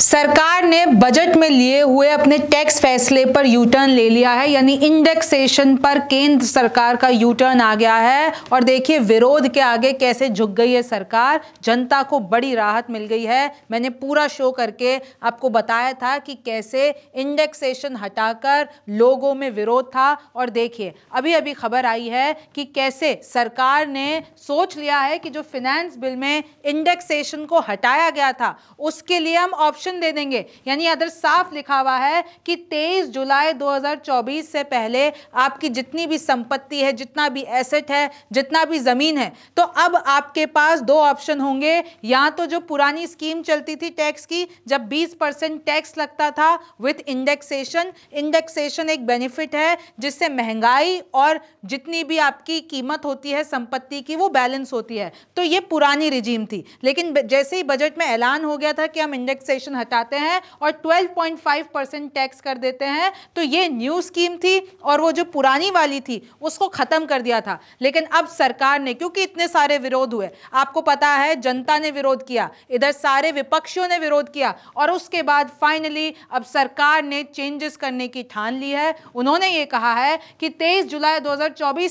सरकार ने बजट में लिए हुए अपने टैक्स फैसले पर यू टर्न ले लिया है यानी इंडेक्सेशन पर केंद्र सरकार का यू टर्न आ गया है और देखिए विरोध के आगे कैसे झुक गई है सरकार जनता को बड़ी राहत मिल गई है मैंने पूरा शो करके आपको बताया था कि कैसे इंडेक्सेशन हटाकर लोगों में विरोध था और देखिए अभी अभी खबर आई है कि कैसे सरकार ने सोच लिया है कि जो फिनेंस बिल में इंडेक्सेशन को हटाया गया था उसके लिए हम ऑप्शन ऑप्शन दे देंगे यानी अदर साफ लिखा हुआ है कि 23 जुलाई 2024 से पहले आपकी जितनी भी संपत्ति है जितना भी एसेट है जितना भी ज़मीन है तो अब आपके पास दो ऑप्शन होंगे या तो जो पुरानी स्कीम चलती थी टैक्स की जब 20 परसेंट टैक्स लगता था विथ इंडेक्सेशन इंडेक्सेशन एक बेनिफिट है जिससे महंगाई और जितनी भी आपकी कीमत होती है संपत्ति की वो बैलेंस होती है तो ये पुरानी रिजीम थी लेकिन जैसे ही बजट में ऐलान हो गया था कि हम इंडेक्सेशन डिडक्शन हटाते हैं और 12.5 परसेंट टैक्स कर देते हैं तो ये न्यू स्कीम थी और वो जो पुरानी वाली थी उसको ख़त्म कर दिया था लेकिन अब सरकार ने क्योंकि इतने सारे विरोध हुए आपको पता है जनता ने विरोध किया इधर सारे विपक्षियों ने विरोध किया और उसके बाद फाइनली अब सरकार ने चेंजेस करने की ठान ली है उन्होंने ये कहा है कि तेईस जुलाई दो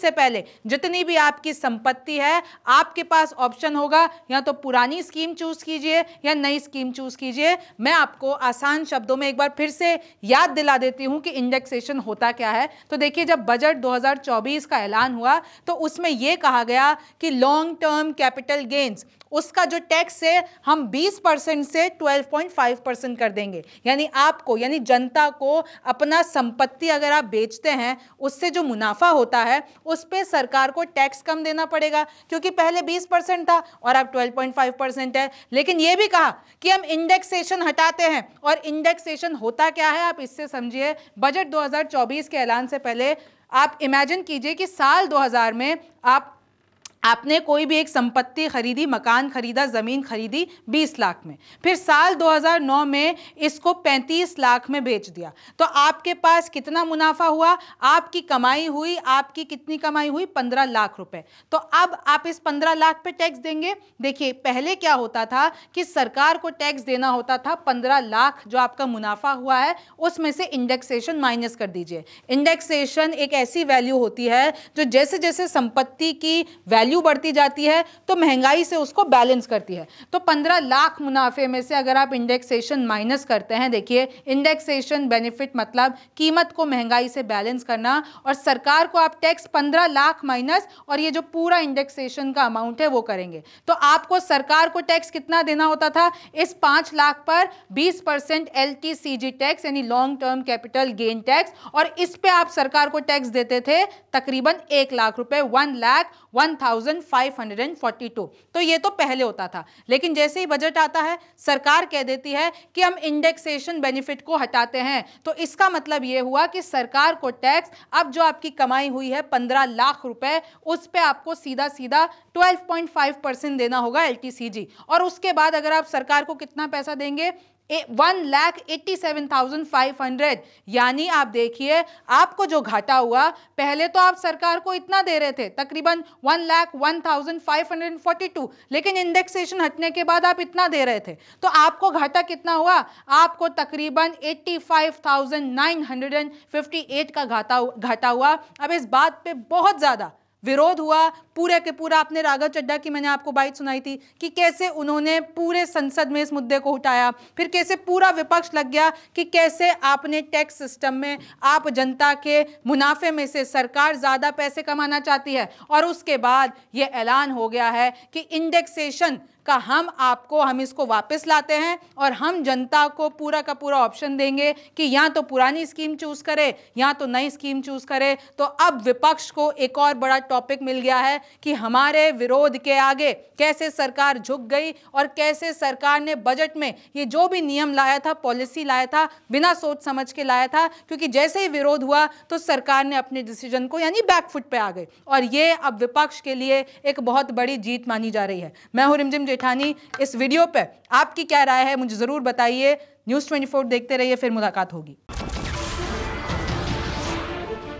से पहले जितनी भी आपकी संपत्ति है आपके पास ऑप्शन होगा या तो पुरानी स्कीम चूज कीजिए या नई स्कीम चूज कीजिए मैं आपको आसान शब्दों में एक बार फिर से याद दिला देती हूँ कि इंडेक्सेशन होता क्या है तो देखिए जब बजट 2024 का ऐलान हुआ तो उसमें यह कहा गया कि लॉन्ग टर्म कैपिटल गेन्स उसका जो टैक्स है हम 20 परसेंट से 12.5 परसेंट कर देंगे यानी आपको यानी जनता को अपना संपत्ति अगर आप बेचते हैं उससे जो मुनाफा होता है उस पर सरकार को टैक्स कम देना पड़ेगा क्योंकि पहले 20 परसेंट था और अब 12.5 परसेंट है लेकिन ये भी कहा कि हम इंडेक्सेशन इंडेक्सेशन हटाते हैं और इंडेक्सेशन होता क्या है आप इससे समझिए बजट 2024 के ऐलान से पहले आप इमेजिन कीजिए कि साल 2000 में आप आपने कोई भी एक संपत्ति खरीदी मकान खरीदा ज़मीन खरीदी 20 लाख में फिर साल 2009 में इसको 35 लाख में बेच दिया तो आपके पास कितना मुनाफा हुआ आपकी कमाई हुई आपकी कितनी कमाई हुई 15 लाख रुपए तो अब आप इस 15 लाख पे टैक्स देंगे देखिए पहले क्या होता था कि सरकार को टैक्स देना होता था पंद्रह लाख जो आपका मुनाफा हुआ है उसमें से इंडेक्सेशन माइनस कर दीजिए इंडेक्सेशन एक ऐसी वैल्यू होती है जो जैसे जैसे संपत्ति की वैल्यू वैल्यू बढ़ती जाती है तो महंगाई से उसको बैलेंस करती है तो पंद्रह लाख मुनाफे में से अगर आप इंडेक्सेशन माइनस करते हैं देखिए इंडेक्सेशन बेनिफिट मतलब कीमत को महंगाई से बैलेंस करना और सरकार को आप टैक्स पंद्रह लाख माइनस और ये जो पूरा इंडेक्सेशन का अमाउंट है वो करेंगे तो आपको सरकार को टैक्स कितना देना होता था इस पाँच लाख पर बीस परसेंट एल टैक्स यानी long term capital gain tax और इस पर आप सरकार को टैक्स देते थे तकरीबन एक लाख रुपए वन लाख वन 1542 तो ये तो पहले होता था लेकिन जैसे ही बजट आता है सरकार कह देती है कि हम इंडेक्सेशन बेनिफिट को हटाते हैं तो इसका मतलब ये हुआ कि सरकार को टैक्स अब जो आपकी कमाई हुई है 15 लाख रुपए उस पर आपको सीधा सीधा 12.5 परसेंट देना होगा एल और उसके बाद अगर आप सरकार को कितना पैसा देंगे one lakh eighty seven thousand five hundred यानी आप देखिए आपको जो घाटा हुआ पहले तो आप सरकार को इतना दे रहे थे तकरीबन one lakh one thousand five hundred forty two लेकिन इंडेक्सेशन हटने के बाद आप इतना दे रहे थे तो आपको घाटा कितना हुआ आपको तकरीबन eighty five thousand nine hundred and fifty eight का घाटा घाटा हुआ अब इस बात पर बहुत ज़्यादा विरोध हुआ पूरे के पूरा आपने राघव चड्डा की मैंने आपको बाइट सुनाई थी कि कैसे उन्होंने पूरे संसद में इस मुद्दे को उठाया फिर कैसे पूरा विपक्ष लग गया कि कैसे आपने टैक्स सिस्टम में आप जनता के मुनाफे में से सरकार ज़्यादा पैसे कमाना चाहती है और उसके बाद ये ऐलान हो गया है कि इंडेक्सेशन का हम आपको हम इसको वापस लाते हैं और हम जनता को पूरा का पूरा ऑप्शन देंगे कि या तो पुरानी स्कीम चूज़ करे या तो नई स्कीम चूज़ करे तो अब विपक्ष को एक और बड़ा टॉपिक मिल गया है कि हमारे विरोध के आगे कैसे सरकार झुक गई और कैसे सरकार ने बजट में ये जो भी नियम लाया था पॉलिसी लाया था बिना सोच समझ के लाया था क्योंकि जैसे ही विरोध हुआ तो सरकार ने अपने डिसीजन को यानी बैकफुट पर आ गई और ये अब विपक्ष के लिए एक बहुत बड़ी जीत मानी जा रही है मैं हूँ रिमझिम जेठानी इस वीडियो पर आपकी क्या राय है मुझे ज़रूर बताइए न्यूज़ ट्वेंटी देखते रहिए फिर मुलाकात होगी